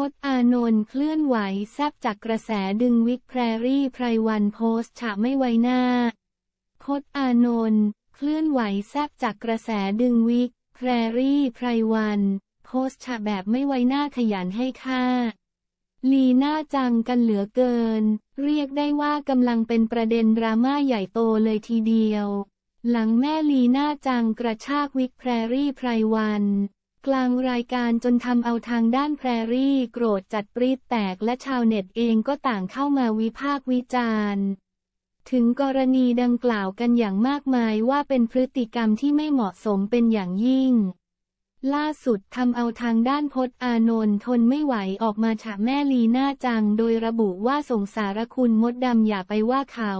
จนอานนท์เคลื่อนไหวแซบจากกระแสดึงวิกแพรรี่ไพรวัน โพสฉะไม่ไวหน้าพคนอานนท์เคลื่อนไหวแซบจากกระแสดึงวิกแพรรี่ไพรวัน โพสฉะแบบไม่ไวหน้าขยันให้ค่า ลีน่าจังกันเหลือเกิน เรียกได้ว่ากำลังเป็นประเด็นดราม่าใหญ่โตเลยทีเดียว หลังแม่ลีน่าจังกระชากวิกแพรรี่ไพรวันกลางรายการจนทำเอาทางด้านแพรรี่ โกรธจัดปรีดแตกและชาวเน็ตเองก็ต่างเข้ามาวิพากษ์วิจารณ์ ถึงกรณีดังกล่าวกันอย่างมากมายว่าเป็นพฤติกรรมที่ไม่เหมาะสมเป็นอย่างยิ่ง ล่าสุดทำเอาทางด้านพจน์อานนท์ทนไม่ไหวออกมาฉะแม่ลีน่าจัง โดยระบุว่าสงสารคุณมดดำอย่าไปว่าเขา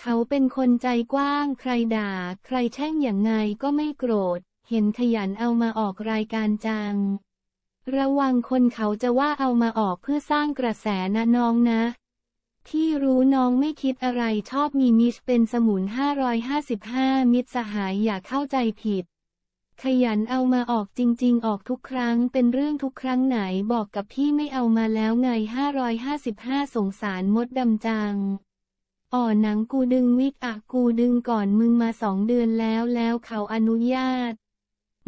เขาเป็นคนใจกว้าง ใครด่า ใครแช่งอย่างไงก็ไม่โกรธเห็นขยันเอามาออกรายการจัง ระวังคนเขาจะว่าเอามาออกเพื่อสร้างกระแสนะน้องนะ ที่รู้น้องไม่คิดอะไรชอบมีมิชเป็นสมุน555มิตรสหายอย่าเข้าใจผิด ขยันเอามาออกจริง ๆ ออกทุกครั้ง เป็นเรื่องทุกครั้งไหนบอกกับพี่ไม่เอามาแล้วไง 555สงสารมดดำจังอ่อหนังกูดึงวิกอะกูดึงก่อนมึงมาสองเดือนแล้วแล้วเขาอนุญาต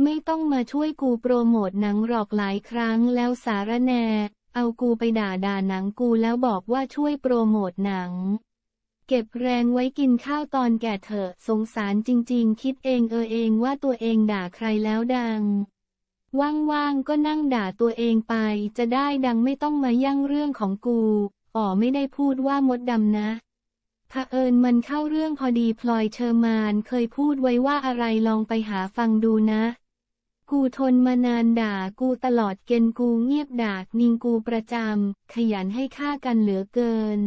ไม่ต้องมาช่วยกูโปรโมทหนังหรอกหลายครั้งแล้วสารแน เอากูไปด่าด่าหนังกูแล้วบอกว่าช่วยโปรโมทหนัง เก็บแรงไว้กินข้าวตอนแก่เถอะ สงสารจริง ๆ คิดเองเออเองว่าตัวเองด่าใครแล้วดัง ว่างๆก็นั่งด่าตัวเองไป จะได้ดังไม่ต้องมายั่งเรื่องของกูอ๋อไม่ได้พูดว่ามดดำนะเผอิญมันเข้าเรื่องพอดีพลอยเชอร์มานเคยพูดไว้ว่าอะไรลองไปหาฟังดูนะกูทนมานานด่ากูตลอดเกณฑ์กูเงียบด่านิงกูประจำขยันให้ค่ากันเหลือเกิน